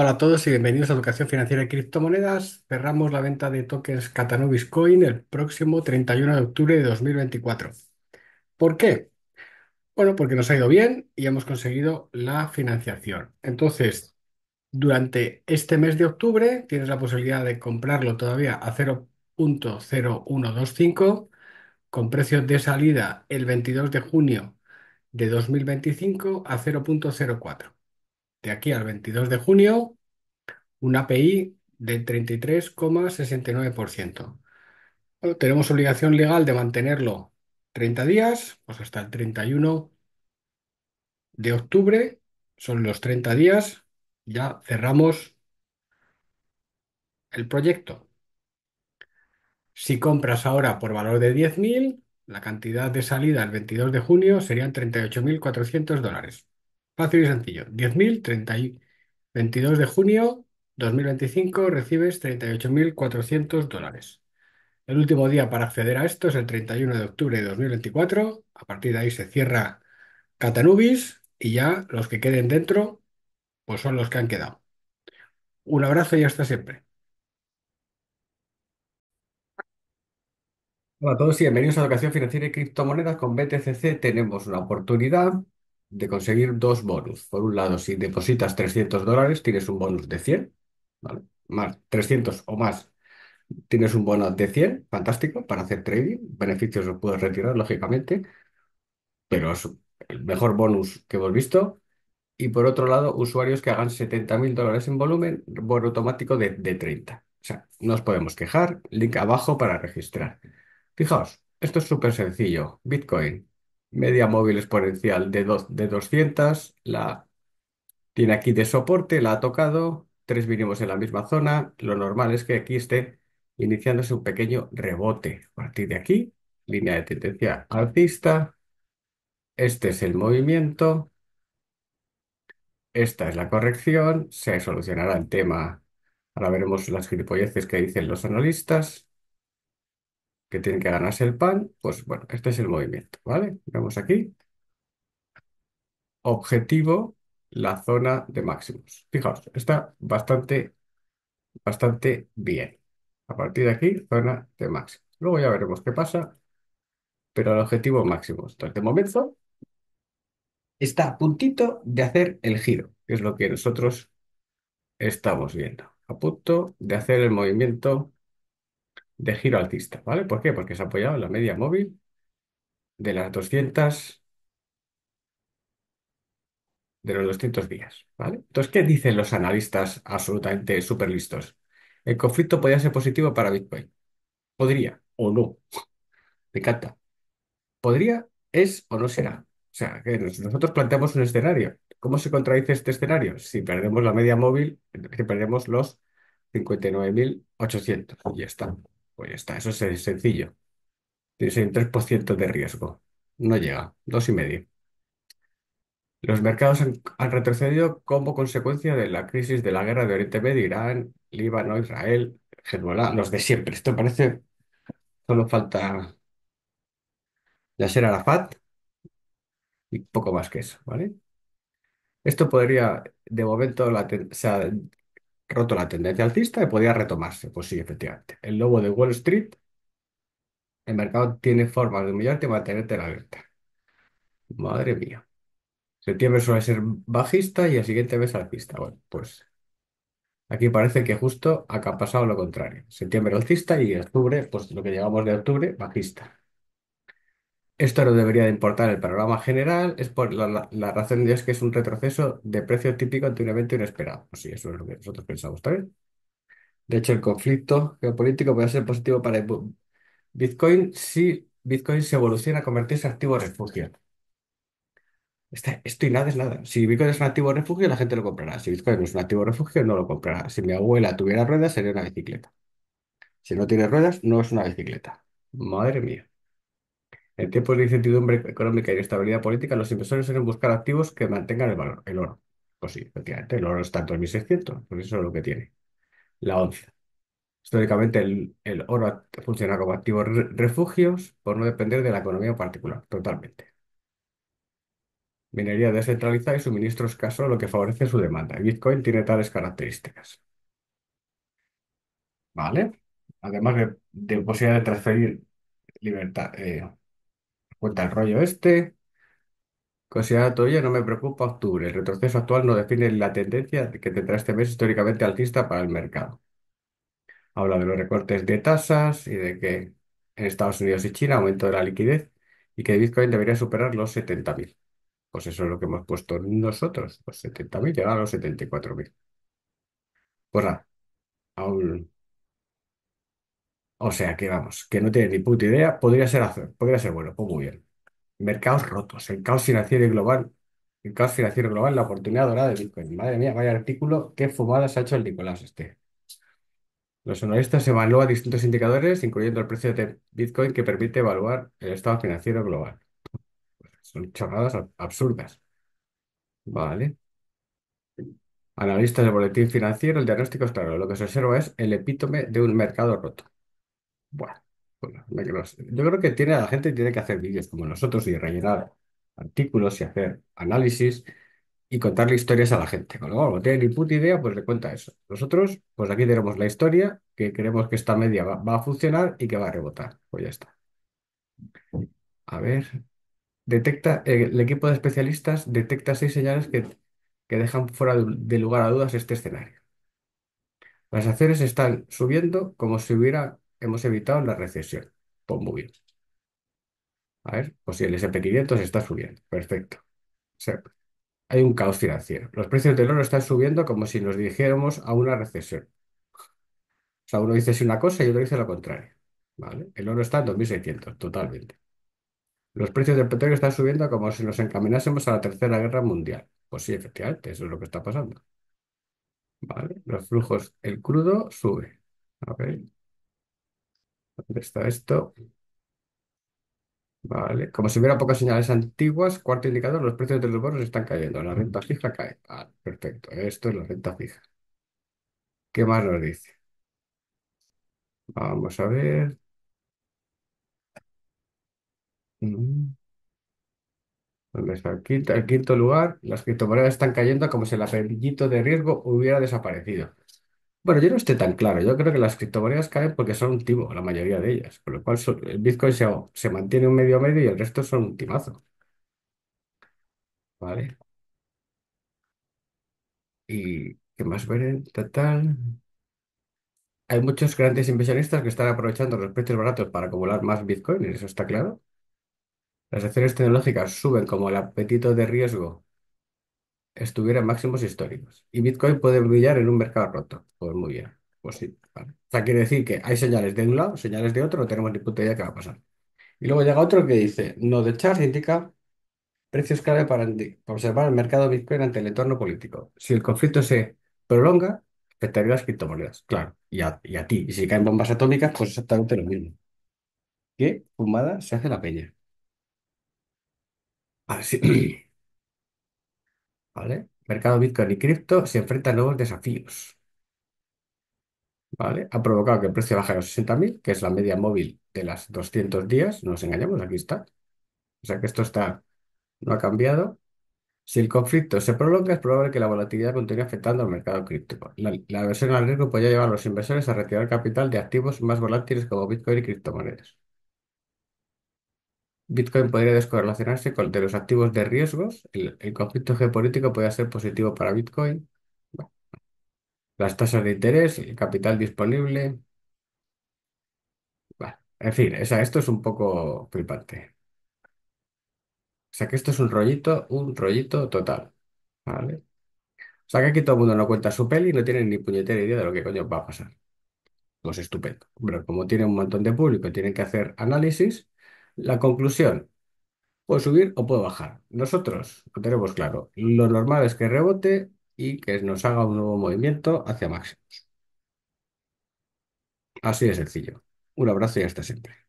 Hola a todos y bienvenidos a Educación Financiera y Criptomonedas. Cerramos la venta de tokens Catanubis Coin el próximo 31 de octubre de 2024. ¿Por qué? Bueno, porque nos ha ido bien y hemos conseguido la financiación. Entonces, durante este mes de octubre tienes la posibilidad de comprarlo todavía a 0.0125 con precio de salida el 22 de junio de 2025 a 0.04. De aquí al 22 de junio un API del 33,69%. tenemos obligación legal de mantenerlo 30 días, pues hasta el 31 de octubre, son los 30 días, ya cerramos el proyecto. Si compras ahora por valor de 10.000, la cantidad de salida el 22 de junio serían 38.400 dólares. Fácil y sencillo. 10.000, 22 de junio, 2025 recibes 38.400 dólares. El último día para acceder a esto es el 31 de octubre de 2024. A partir de ahí se cierra Catanubis y ya los que queden dentro, pues son los que han quedado. Un abrazo y hasta siempre. Hola a todos y bienvenidos a Educación Financiera y Criptomonedas. Con BTCC tenemos una oportunidad de conseguir dos bonus. Por un lado, si depositas 300 dólares, tienes un bonus de 100. Más 300 o más, tienes un bono de 100, fantástico, para hacer trading. Beneficios los puedes retirar, lógicamente, pero es el mejor bonus que hemos visto. Y por otro lado, usuarios que hagan 70 mil dólares en volumen, bono automático de, 30. O sea, no os podemos quejar. Link abajo para registrar. Fijaos, esto es súper sencillo. Bitcoin, media móvil exponencial de, de 200, la tiene aquí de soporte, la ha tocado, tres vinimos en la misma zona, lo normal es que aquí esté iniciándose un pequeño rebote. A partir de aquí, línea de tendencia alcista, este es el movimiento, esta es la corrección, se solucionará el tema. Ahora veremos las gilipolleces que dicen los analistas que tienen que ganarse el pan, pues bueno, este es el movimiento, ¿vale? Vemos aquí. Objetivo la zona de máximos. Fijaos, está bastante, bastante bien. A partir de aquí, zona de máximos. Luego ya veremos qué pasa, pero el objetivo máximo. Entonces, de momento, está a puntito de hacer el giro, que es lo que nosotros estamos viendo. A punto de hacer el movimiento de giro altista. ¿vale? ¿Por qué? Porque se ha apoyado en la media móvil de las 200 de los 200 días, ¿vale? Entonces, ¿qué dicen los analistas absolutamente súper listos? El conflicto podría ser positivo para Bitcoin. Podría o no. Me encanta. Podría, es o no será. O sea, que nosotros planteamos un escenario. ¿Cómo se contradice este escenario? Si perdemos la media móvil, que perdemos los 59.800. Y ya está. Pues ya está. Eso es sencillo. Tienes un 3% de riesgo. No llega. Dos y medio. Los mercados han, retrocedido como consecuencia de la crisis de la guerra de Oriente Medio, Irán, Líbano, Israel, Germán, los de siempre. Esto parece, solo falta Yasser Arafat y poco más que eso, ¿vale? Esto podría, de momento, se ha roto la tendencia alcista y podría retomarse. Pues sí, efectivamente. El lobo de Wall Street, el mercado tiene forma de humillarte y mantenerte en la venta. Madre mía. Septiembre suele ser bajista y el siguiente mes alcista. Bueno, pues aquí parece que justo acá ha pasado lo contrario. Septiembre alcista y octubre, pues lo que llegamos de octubre, bajista. Esto no debería importar el panorama general, es por la, razón de es que es un retroceso de precio típico anteriormente inesperado. Pues sí, eso es lo que nosotros pensamos también. De hecho, el conflicto geopolítico puede ser positivo para el Bitcoin si Bitcoin se evoluciona a convertirse en activo refugio. Este, esto y nada es nada. Si Bitcoin es un activo refugio, la gente lo comprará. Si Bitcoin no es un activo refugio, no lo comprará. Si mi abuela tuviera ruedas, sería una bicicleta. Si no tiene ruedas, no es una bicicleta. Madre mía. En tiempos de incertidumbre económica y de estabilidad política, los inversores suelen buscar activos que mantengan el valor, el oro. Pues sí, efectivamente, el oro está en 2600, por eso es lo que tiene. La ONCE Históricamente, el, oro funciona como activo refugios por no depender de la economía en particular, totalmente. Minería descentralizada y suministro escaso, lo que favorece su demanda. Y Bitcoin tiene tales características. ¿Vale? Además de, posibilidad de transferir libertad. Eh, cuenta al rollo este. Considerada todavía no me preocupa octubre. El retroceso actual no define la tendencia que tendrá este mes históricamente altista para el mercado. Habla de los recortes de tasas y de que en Estados Unidos y China aumento de la liquidez y que Bitcoin debería superar los 70.000. Pues eso es lo que hemos puesto nosotros, pues 70.000, llegar a los 74.000. Pues nada, O sea que vamos, que no tiene ni puta idea, podría ser hacer, podría ser bueno, pues muy bien. Mercados rotos, el caos financiero global, el caos financiero global, la oportunidad dorada de Bitcoin. Madre mía, vaya artículo, qué fumadas ha hecho el Nicolás este. Los analistas evalúan distintos indicadores, incluyendo el precio de Bitcoin, que permite evaluar el estado financiero global. Son chorradas absurdas. Vale. Analista del boletín financiero, el diagnóstico es claro. Lo que se observa es el epítome de un mercado roto. Bueno, pues, yo creo que tiene, la gente tiene que hacer vídeos como nosotros y rellenar artículos y hacer análisis y contarle historias a la gente. Cuando no tiene ni puta idea, pues le cuenta eso. Nosotros, pues aquí tenemos la historia, que creemos que esta media va a funcionar y que va a rebotar. Pues ya está. A ver. Detecta, eh, el equipo de especialistas detecta seis señales que, que dejan fuera de lugar a dudas este escenario. Las acciones están subiendo como si hubiera, hemos evitado la recesión. Pon pues muy bien. A ver, o pues si el S&P 500 está subiendo. Perfecto. hay un caos financiero. Los precios del oro están subiendo como si nos dirigiéramos a una recesión. O sea, uno dice una cosa y otro dice lo contrario. ¿Vale? El oro está en 2.600, totalmente. Los precios del petróleo están subiendo como si nos encaminásemos a la Tercera Guerra Mundial. Pues sí, efectivamente, eso es lo que está pasando. ¿Vale? Los flujos, el crudo sube. A ver, ¿dónde está esto? Vale, como si hubiera pocas señales antiguas, cuarto indicador, los precios de los bonos están cayendo, la renta fija cae. Vale, perfecto, esto es la renta fija. ¿Qué más nos dice? Vamos a ver. Mm. ¿Dónde está? Pues quinto, quinto lugar, las criptomonedas están cayendo como si el apellido de riesgo hubiera desaparecido. Bueno, yo no estoy tan claro. Yo creo que las criptomonedas caen porque son un timo, la mayoría de ellas. Con lo cual el Bitcoin se, mantiene un medio a medio y el resto son un timazo. ¿Vale? ¿Y qué más ven? Hay muchos grandes inversionistas que están aprovechando los precios baratos para acumular más Bitcoin, eso está claro. Las acciones tecnológicas suben como el apetito de riesgo estuviera en máximos históricos. Y Bitcoin puede brillar en un mercado roto. Pues muy bien. Pues sí. O sea, quiere decir que hay señales de un lado, señales de otro, no tenemos ni puta idea qué va a pasar. Y luego llega otro que dice, no de chart indica precios clave para, observar el mercado Bitcoin ante el entorno político. Si el conflicto se prolonga, afectaría a las criptomonedas. Claro, y a, y a ti. Y si caen bombas atómicas, pues exactamente lo mismo. ¿Qué fumada se hace la peña? ¿vale? Mercado Bitcoin y cripto se enfrenta a nuevos desafíos. ¿Vale? Ha provocado que el precio baje a los 60.000, que es la media móvil de las 200 días. No nos engañamos, aquí está. O sea que esto está, no ha cambiado. Si el conflicto se prolonga, es probable que la volatilidad continúe afectando al mercado cripto. La, inversión al riesgo podría llevar a los inversores a retirar capital de activos más volátiles como Bitcoin y criptomonedas. Bitcoin podría descorrelacionarse con, de los activos de riesgos. El, conflicto geopolítico podría ser positivo para Bitcoin. las tasas de interés, el capital disponible. en fin, esto es un poco flipante. O sea que esto es un rollito, un rollito total. O sea que aquí todo el mundo no cuenta su peli y no tiene ni puñetera idea de lo que coño va a pasar. Pues estupendo. Pero como tiene un montón de público y tienen que hacer análisis, la conclusión, puede subir o puede bajar. Nosotros lo tenemos claro. Lo normal es que rebote y que nos haga un nuevo movimiento hacia máximos. Así de sencillo. Un abrazo y hasta siempre.